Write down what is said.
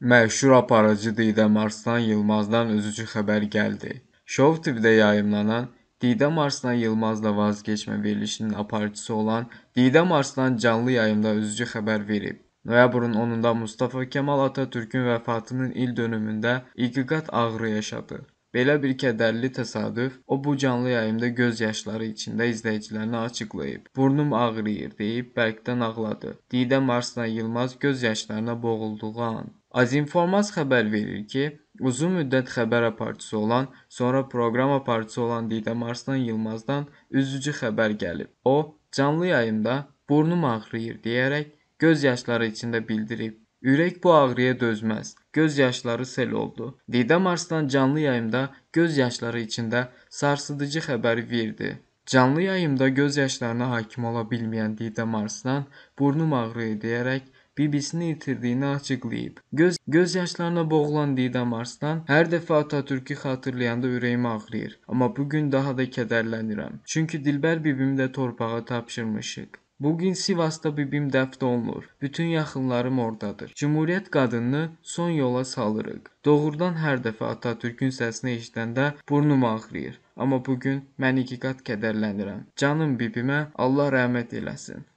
Məşhur aparıcı Didəm Arslan Yılmazdan üzücü xəbər gəldi. Show TV-də yayımlanan Didəm Arslan Yılmazla vazgeçmə verilişinin aparıcısı olan Didəm Arslan canlı yayımda üzücü xəbər verib. Noyabrın 10-da Mustafa Kemal Atatürk'ün vəfatının il dönümündə iqiqat ağrı yaşadı. Belə bir kədərli təsadüf o bu canlı yayımda göz yaşları içində izləyicilərinə açıqlayıb. Burnum ağrıyır deyib bərkdən ağladı. Didəm Arslan Yılmaz göz yaşlarına boğulduğu an Azinformaz xəbər verir ki, uzun müddət xəbər aparıcısı olan, sonra proqram aparıcısı olan Didəm Arslan Yılmazdan üzücü xəbər gəlib. O, canlı yayımda burnum ağrıyır deyərək göz yaşları içində bildirib. Ürək bu ağrıya dözməz. Göz yaşları sel oldu. Didəm Arslan canlı yayımda göz yaşları içində sarsıdıcı xəbəri verdi. Canlı yayımda göz yaşlarına hakim ola bilməyən Didəm Arslan burnum ağrıyır deyərək bibisini itirdiyini açıqlayıb. Göz, göz yaşlarına boğulan Didəm Arslan hər dəfə Atatürkü xatırlayanda ürəyim ağrıyır. Amma bugün daha da kədərlənirəm. Çünki Dilbər bibimi də torpağa tapşırmışıq. Bugün Sivasda bibim dəfn olunur. Bütün yaxınlarım oradadır. Cümhuriyyət qadını son yola salırıq. Doğrudan hər dəfə Atatürkün səsini eşidəndə burnum ağrıyır. Amma bu gün mən iki qat kədərlənirəm. Canım bibimə Allah rəhmət eləsin.